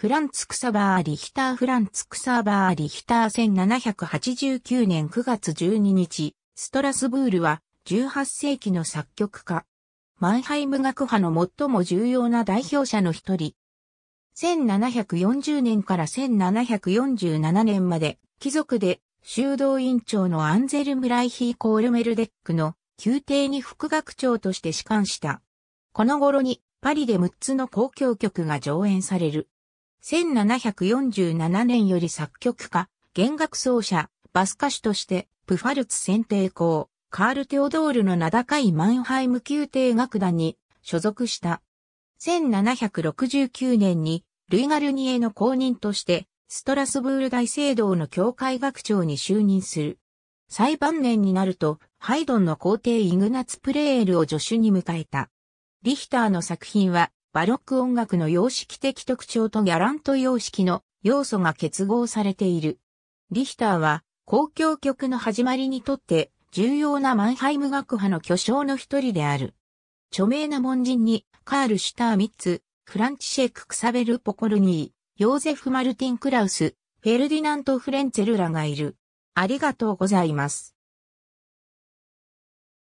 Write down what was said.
フランツ・クサバー・リヒター・フランツ・クサバー・リヒター1789年9月12日、ストラスブールは18世紀の作曲家。マンハイム学派の最も重要な代表者の一人。1740年から1747年まで、貴族で修道院長のアンゼルム・ライヒー・コールメルデックの宮廷に副学長として仕官した。この頃にパリで6つの公共曲が上演される。1747年より作曲家、弦楽奏者、バス歌手として、プファルツ選定校、カール・テオドールの名高いマンハイム宮廷楽団に所属した。1769年に、ルイ・ガルニエの公認として、ストラスブール大聖堂の教会学長に就任する。最晩年になると、ハイドンの皇帝イグナツ・プレエールを助手に迎えた。リヒターの作品は、バロック音楽の様式的特徴とギャラント様式の要素が結合されている。リヒターは、公共曲の始まりにとって重要なマンハイム学派の巨匠の一人である。著名な門人に、カール・シュターミッツ、フランチシェク・クサベル・ポコルニー、ヨーゼフ・マルティン・クラウス、フェルディナント・フレンツェルらがいる。ありがとうございます。